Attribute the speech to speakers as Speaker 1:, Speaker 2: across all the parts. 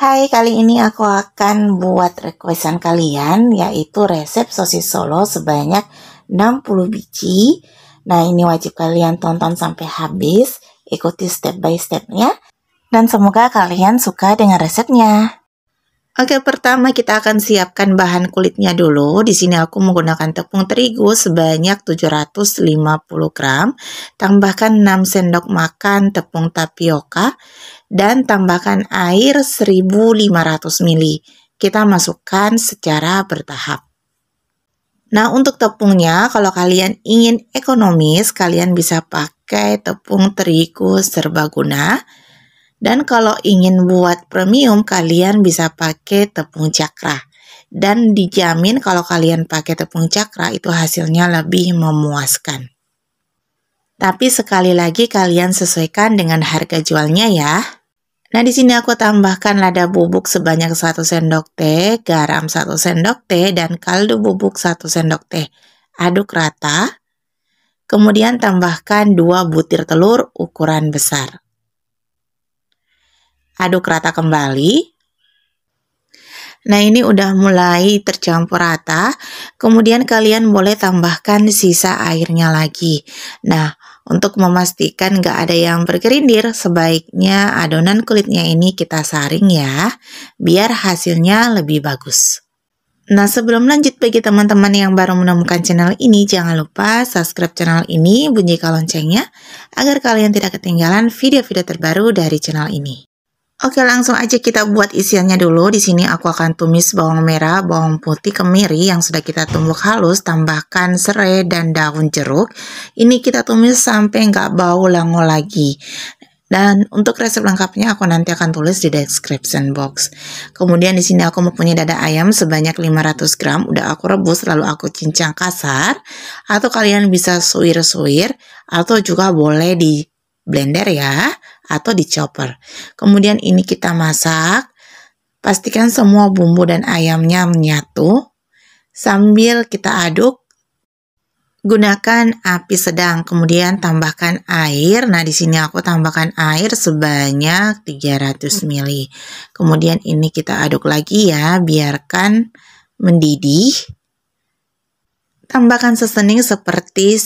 Speaker 1: Hai, kali ini aku akan buat requestan kalian yaitu resep sosis solo sebanyak 60 biji. Nah, ini wajib kalian tonton sampai habis, ikuti step by stepnya dan semoga kalian suka dengan resepnya. Oke, pertama kita akan siapkan bahan kulitnya dulu. Di sini aku menggunakan tepung terigu sebanyak 750 gram. Tambahkan 6 sendok makan tepung tapioka dan tambahkan air 1500 ml. Kita masukkan secara bertahap. Nah, untuk tepungnya kalau kalian ingin ekonomis, kalian bisa pakai tepung terigu serbaguna. Dan kalau ingin buat premium, kalian bisa pakai tepung cakra. Dan dijamin kalau kalian pakai tepung cakra itu hasilnya lebih memuaskan. Tapi sekali lagi kalian sesuaikan dengan harga jualnya ya. Nah, di sini aku tambahkan lada bubuk sebanyak 1 sendok teh, garam 1 sendok teh, dan kaldu bubuk 1 sendok teh. Aduk rata. Kemudian tambahkan 2 butir telur ukuran besar aduk rata kembali. Nah ini udah mulai tercampur rata, kemudian kalian boleh tambahkan sisa airnya lagi. Nah untuk memastikan gak ada yang bergerindir, sebaiknya adonan kulitnya ini kita saring ya, biar hasilnya lebih bagus. Nah sebelum lanjut bagi teman-teman yang baru menemukan channel ini, jangan lupa subscribe channel ini, bunyikan loncengnya, agar kalian tidak ketinggalan video-video terbaru dari channel ini. Oke, langsung aja kita buat isiannya dulu. Di sini aku akan tumis bawang merah, bawang putih, kemiri yang sudah kita tumbuk halus, tambahkan serai dan daun jeruk. Ini kita tumis sampai nggak bau lango lagi. Dan untuk resep lengkapnya aku nanti akan tulis di description box. Kemudian di sini aku mempunyai dada ayam sebanyak 500 gram, udah aku rebus lalu aku cincang kasar atau kalian bisa suwir-suwir atau juga boleh di blender ya atau di chopper. Kemudian ini kita masak. Pastikan semua bumbu dan ayamnya menyatu. Sambil kita aduk, gunakan api sedang. Kemudian tambahkan air. Nah, di sini aku tambahkan air sebanyak 300 ml. Kemudian ini kita aduk lagi ya, biarkan mendidih. Tambahkan sesening seperti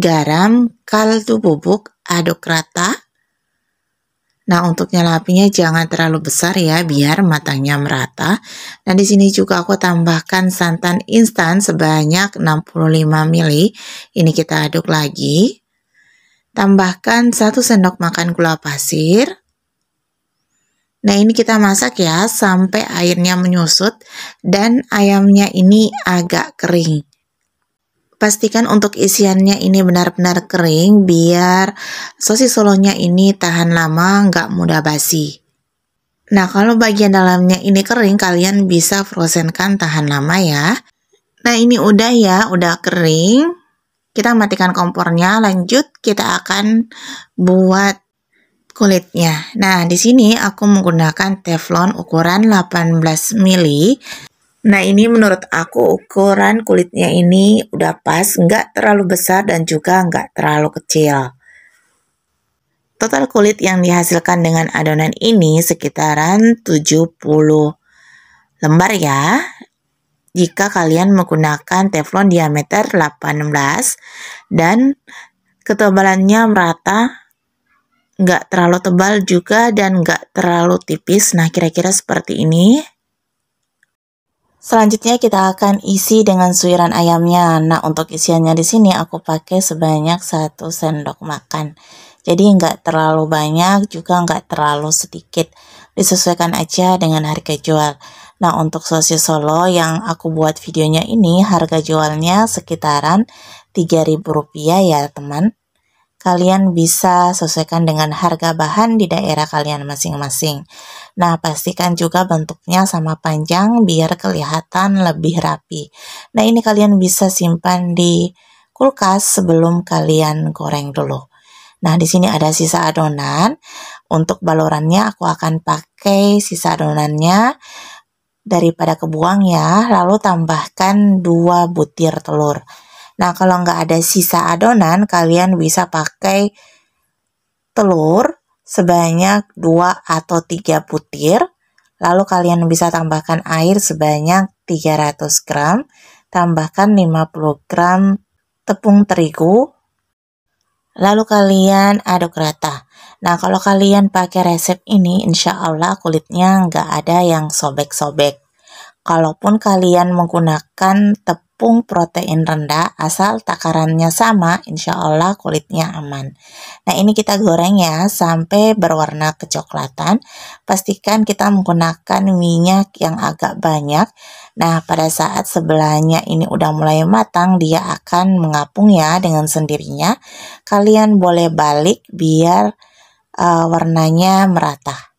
Speaker 1: garam, kaldu bubuk, aduk rata. Nah, untuk nyelapinnya jangan terlalu besar ya biar matangnya merata. Nah, di sini juga aku tambahkan santan instan sebanyak 65 ml. Ini kita aduk lagi. Tambahkan 1 sendok makan gula pasir. Nah, ini kita masak ya sampai airnya menyusut dan ayamnya ini agak kering. Pastikan untuk isiannya ini benar-benar kering biar sosis solonya ini tahan lama nggak mudah basi. Nah kalau bagian dalamnya ini kering kalian bisa frozenkan tahan lama ya. Nah ini udah ya, udah kering. Kita matikan kompornya, lanjut kita akan buat kulitnya. Nah di sini aku menggunakan teflon ukuran 18 mili Nah ini menurut aku ukuran kulitnya ini udah pas, nggak terlalu besar dan juga nggak terlalu kecil. Total kulit yang dihasilkan dengan adonan ini sekitaran 70 lembar ya. Jika kalian menggunakan teflon diameter 18 dan ketebalannya merata nggak terlalu tebal juga dan nggak terlalu tipis. Nah kira-kira seperti ini. Selanjutnya kita akan isi dengan suiran ayamnya. Nah, untuk isiannya di sini aku pakai sebanyak 1 sendok makan. Jadi nggak terlalu banyak juga nggak terlalu sedikit. Disesuaikan aja dengan harga jual. Nah, untuk sosis solo yang aku buat videonya ini harga jualnya sekitaran rp rupiah ya teman kalian bisa sesuaikan dengan harga bahan di daerah kalian masing-masing. Nah, pastikan juga bentuknya sama panjang biar kelihatan lebih rapi. Nah, ini kalian bisa simpan di kulkas sebelum kalian goreng dulu. Nah, di sini ada sisa adonan. Untuk balorannya aku akan pakai sisa adonannya daripada kebuang ya. Lalu tambahkan 2 butir telur. Nah, kalau nggak ada sisa adonan, kalian bisa pakai telur sebanyak 2 atau 3 butir. Lalu kalian bisa tambahkan air sebanyak 300 gram, tambahkan 50 gram tepung terigu, lalu kalian aduk rata. Nah, kalau kalian pakai resep ini, insya Allah kulitnya nggak ada yang sobek-sobek. Kalaupun kalian menggunakan tepung tepung protein rendah asal takarannya sama insya Allah kulitnya aman nah ini kita goreng ya sampai berwarna kecoklatan pastikan kita menggunakan minyak yang agak banyak nah pada saat sebelahnya ini udah mulai matang dia akan mengapung ya dengan sendirinya kalian boleh balik biar uh, warnanya merata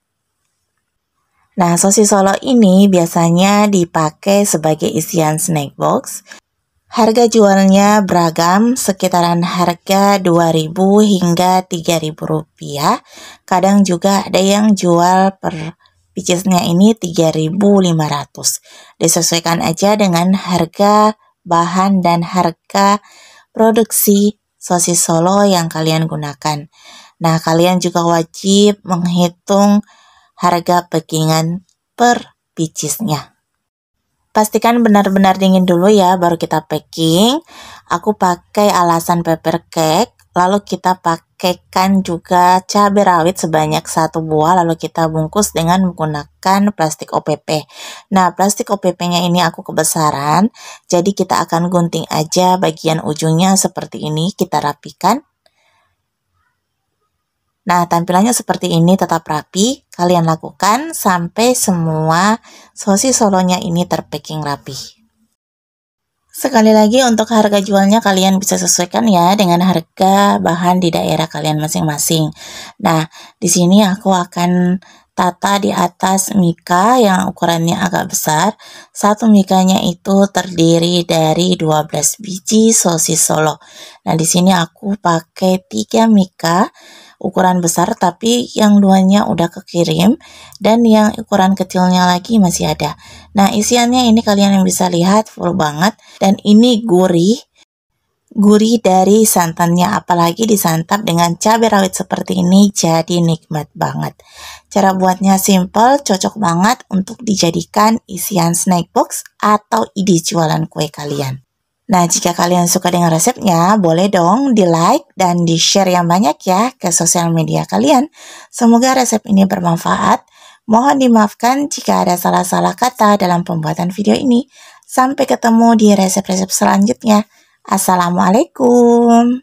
Speaker 1: Nah, sosis Solo ini biasanya dipakai sebagai isian snack box. Harga jualnya beragam, sekitaran harga 2000 hingga 3000 rupiah. Kadang juga ada yang jual per piecesnya ini 3500. Disesuaikan aja dengan harga bahan dan harga produksi sosis Solo yang kalian gunakan. Nah, kalian juga wajib menghitung harga packingan per picisnya. Pastikan benar-benar dingin dulu ya baru kita packing. Aku pakai alasan paper cake, lalu kita pakaikan juga cabai rawit sebanyak satu buah lalu kita bungkus dengan menggunakan plastik OPP. Nah, plastik OPP-nya ini aku kebesaran, jadi kita akan gunting aja bagian ujungnya seperti ini, kita rapikan. Nah, tampilannya seperti ini tetap rapi. Kalian lakukan sampai semua sosis solonya ini terpacking rapi. Sekali lagi untuk harga jualnya kalian bisa sesuaikan ya dengan harga bahan di daerah kalian masing-masing. Nah, di sini aku akan tata di atas mika yang ukurannya agak besar. Satu mikanya itu terdiri dari 12 biji sosis solo. Nah, di sini aku pakai 3 mika ukuran besar tapi yang duanya udah kekirim dan yang ukuran kecilnya lagi masih ada. Nah, isiannya ini kalian yang bisa lihat full banget dan ini gurih gurih dari santannya apalagi disantap dengan cabai rawit seperti ini jadi nikmat banget cara buatnya simple cocok banget untuk dijadikan isian snack box atau ide jualan kue kalian Nah, jika kalian suka dengan resepnya, boleh dong di like dan di share yang banyak ya ke sosial media kalian. Semoga resep ini bermanfaat. Mohon dimaafkan jika ada salah-salah kata dalam pembuatan video ini. Sampai ketemu di resep-resep selanjutnya. Assalamualaikum.